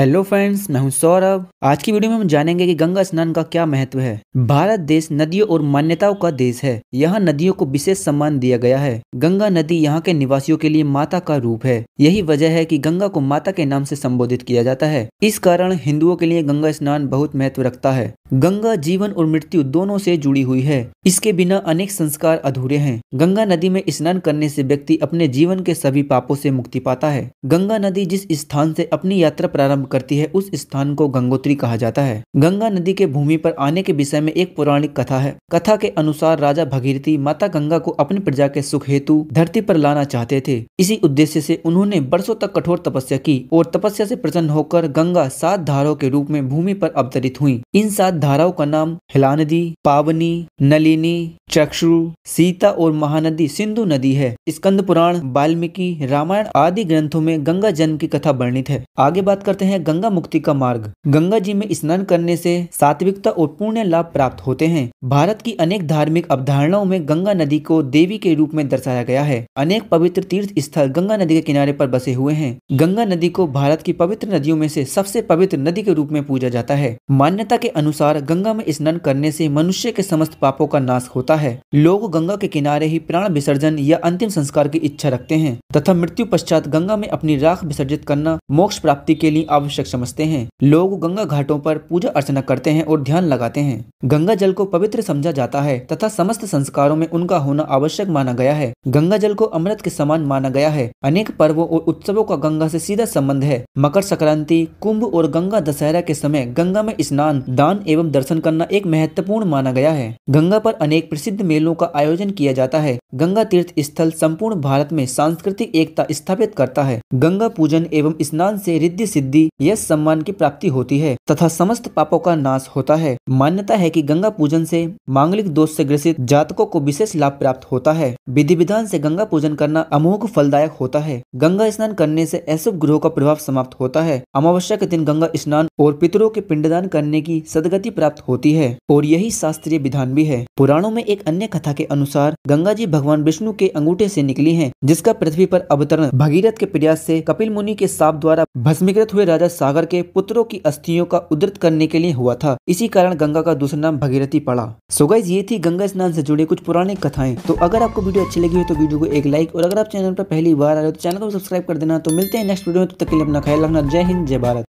hello friends मैं हूं सौरभ आज की वीडियो में हम जानेंगे कि गंगा स्नान का क्या महत्व है भारत देश नदियों और मान्यताओं का देश है यहाँ नदियों को विशेष सम्मान दिया गया है गंगा नदी यहाँ के निवासियों के लिए माता का रूप है यही वजह है कि गंगा को माता के नाम से संबोधित किया जाता है इस कारण हिंदुओं के लिए गंगा स्नान बहुत महत्व रखता है गंगा जीवन और मृत्यु दोनों से जुड़ी हुई है इसके बिना अनेक संस्कार अधूरे हैं गंगा नदी में स्नान करने से व्यक्ति अपने जीवन के सभी पापों से मुक्ति पाता है गंगा नदी जिस स्थान से अपनी यात्रा प्रारंभ करती है उस स्थान को गंगोत्री कहा जाता है गंगा नदी के भूमि पर आने के विषय में एक पौराणिक कथा है कथा के अनुसार राजा भगीरथी माता गंगा को अपनी प्रजा के सुख हेतु धरती पर लाना चाहते थे इसी उद्देश्य से उन्होंने बरसों तक कठोर तपस्या की और तपस्या से प्रसन्न होकर गंगा सात धारों के रूप में भूमि पर अवतरित हुई इन सात धाराओं का नाम हिला नदी पावनी नलिनी चक्षु सीता और महानदी सिंधु नदी है स्कंद पुराण वाल्मीकि रामायण आदि ग्रंथों में गंगा जन्म की कथा वर्णित है आगे बात करते हैं गंगा मुक्ति का मार्ग गंगा जी में स्नान करने से सात्विकता और पुण्य लाभ प्राप्त होते हैं भारत की अनेक धार्मिक अवधारणाओं में गंगा नदी को देवी के रूप में दर्शाया गया है अनेक पवित्र तीर्थ स्थल गंगा नदी के किनारे पर बसे हुए हैं गंगा नदी को भारत की पवित्र नदियों में से सबसे पवित्र नदी के रूप में पूजा जाता है मान्यता के अनुसार अनुसार गंगा में स्नान करने से मनुष्य के समस्त पापों का नाश होता है लोग गंगा के किनारे ही प्राण विसर्जन या अंतिम संस्कार की इच्छा रखते हैं तथा मृत्यु पश्चात गंगा में अपनी राख विसर्जित करना मोक्ष प्राप्ति के लिए आवश्यक समझते हैं लोग गंगा घाटों पर पूजा अर्चना करते हैं और ध्यान लगाते हैं गंगा जल को पवित्र समझा जाता है तथा समस्त संस्कारों में उनका होना आवश्यक माना गया है गंगा जल को अमृत के समान माना गया है अनेक पर्वों और उत्सवों का गंगा से सीधा संबंध है मकर संक्रांति कुंभ और गंगा दशहरा के समय गंगा में स्नान दान एवं एवं दर्शन करना एक महत्वपूर्ण माना गया है गंगा पर अनेक प्रसिद्ध मेलों का आयोजन किया जाता है गंगा तीर्थ स्थल संपूर्ण भारत में सांस्कृतिक एकता स्थापित करता है गंगा पूजन एवं स्नान से रिद्धि सिद्धि यश सम्मान की प्राप्ति होती है तथा समस्त पापों का नाश होता है मान्यता है कि गंगा पूजन से मांगलिक दोष से ग्रसित जातकों को विशेष लाभ प्राप्त होता है विधि विधान से गंगा पूजन करना अमोघ फलदायक होता है गंगा स्नान करने से ऐसे ग्रहों का प्रभाव समाप्त होता है अमावस्या के दिन गंगा स्नान और पितरों के पिंडदान करने की सदगति गति प्राप्त होती है और यही शास्त्रीय विधान भी है पुराणों में एक अन्य कथा के अनुसार गंगा जी भगवान विष्णु के अंगूठे से निकली है जिसका पृथ्वी पर अवतरण भगीरथ के प्रयास से कपिल मुनि के साप द्वारा भस्मीकृत हुए राजा सागर के पुत्रों की अस्थियों का उदृत करने के लिए हुआ था इसी कारण गंगा का दूसरा नाम भगीरथी पड़ा सो ये थी गंगा स्नान से जुड़े कुछ पुराने कथाएं तो अगर आपको वीडियो अच्छी लगी हो तो वीडियो को एक लाइक और अगर आप चैनल पर पहली बार आ रहे हो तो चैनल को सब्सक्राइब कर देना तो मिलते हैं नेक्स्ट वीडियो में तब तक के लिए अपना ख्याल रखना जय हिंद जय भारत